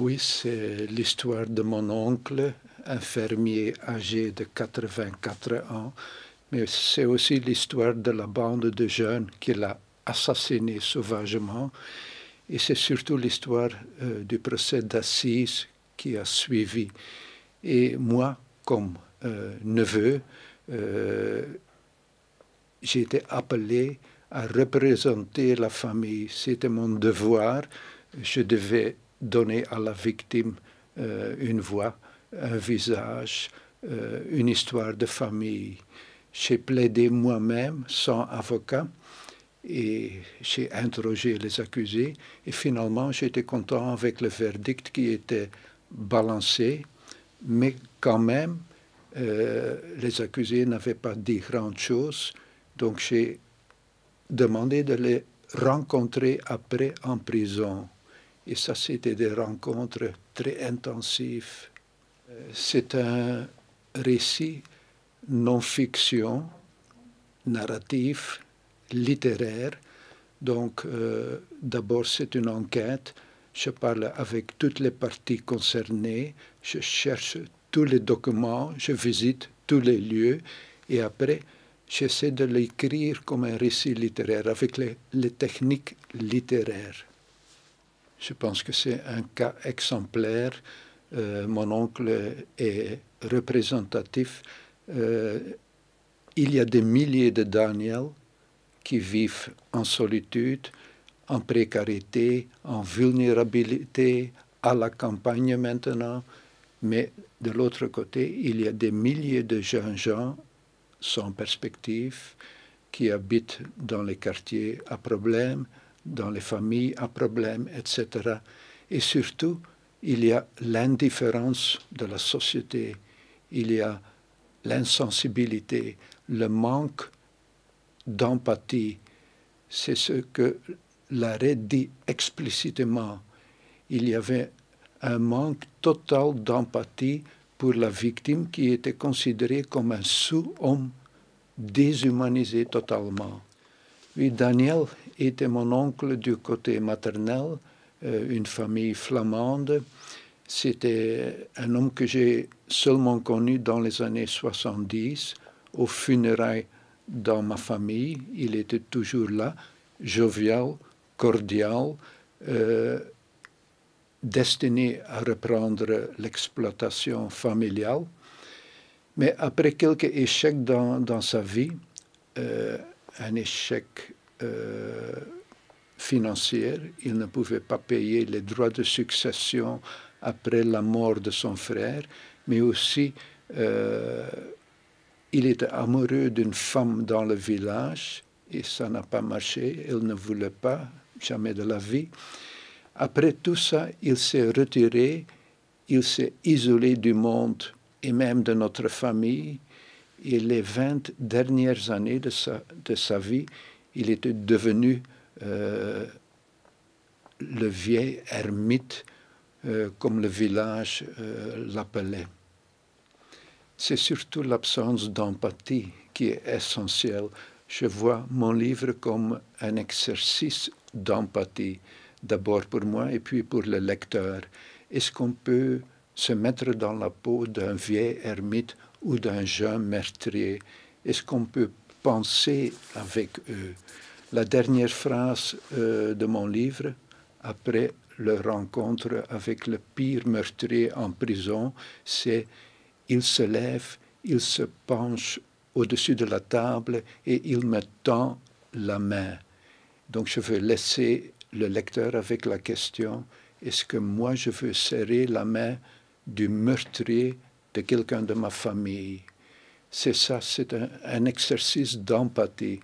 Oui, c'est l'histoire de mon oncle, un fermier âgé de 84 ans, mais c'est aussi l'histoire de la bande de jeunes qu'il a assassiné sauvagement, et c'est surtout l'histoire euh, du procès d'assises qui a suivi. Et moi, comme euh, neveu, euh, j'ai été appelé à représenter la famille. C'était mon devoir. Je devais donner à la victime euh, une voix, un visage, euh, une histoire de famille. J'ai plaidé moi-même sans avocat et j'ai interrogé les accusés et finalement j'étais content avec le verdict qui était balancé, mais quand même euh, les accusés n'avaient pas dit grand chose, donc j'ai demandé de les rencontrer après en prison. Et ça, c'était des rencontres très intensives. Euh, c'est un récit non-fiction, narratif, littéraire. Donc, euh, d'abord, c'est une enquête. Je parle avec toutes les parties concernées. Je cherche tous les documents. Je visite tous les lieux. Et après, j'essaie de l'écrire comme un récit littéraire, avec les techniques littéraires. Je pense que c'est un cas exemplaire. Euh, mon oncle est représentatif. Euh, il y a des milliers de Daniels qui vivent en solitude, en précarité, en vulnérabilité, à la campagne maintenant. Mais de l'autre côté, il y a des milliers de jeunes gens sans perspective qui habitent dans les quartiers à problème, dans les familles à problème, etc. Et surtout, il y a l'indifférence de la société, il y a l'insensibilité, le manque d'empathie. C'est ce que l'arrêt dit explicitement. Il y avait un manque total d'empathie pour la victime qui était considérée comme un sous-homme déshumanisé totalement. Daniel était mon oncle du côté maternel, euh, une famille flamande. C'était un homme que j'ai seulement connu dans les années 70, aux funérailles dans ma famille. Il était toujours là, jovial, cordial, euh, destiné à reprendre l'exploitation familiale. Mais après quelques échecs dans, sa vie, euh, un échec euh, financier. Il ne pouvait pas payer les droits de succession après la mort de son frère, mais aussi euh, il était amoureux d'une femme dans le village et ça n'a pas marché. Il ne voulait pas, jamais de la vie. Après tout ça, il s'est retiré, il s'est isolé du monde et même de notre famille et les 20 dernières années de sa, de sa vie, il était devenu euh, le vieil ermite, euh, comme le village euh, l'appelait. C'est surtout l'absence d'empathie qui est essentielle. Je vois mon livre comme un exercice d'empathie, d'abord pour moi et puis pour le lecteur. Est-ce qu'on peut se mettre dans la peau d'un vieil ermite ou d'un jeune meurtrier Est-ce qu'on peut penser avec eux La dernière phrase euh, de mon livre, après leur rencontre avec le pire meurtrier en prison, c'est il se lève, il se penche au-dessus de la table et il me tend la main. Donc je veux laisser le lecteur avec la question, est-ce que moi je veux serrer la main du meurtrier de quelqu'un de ma famille. C'est ça, c'est un, exercice d'empathie.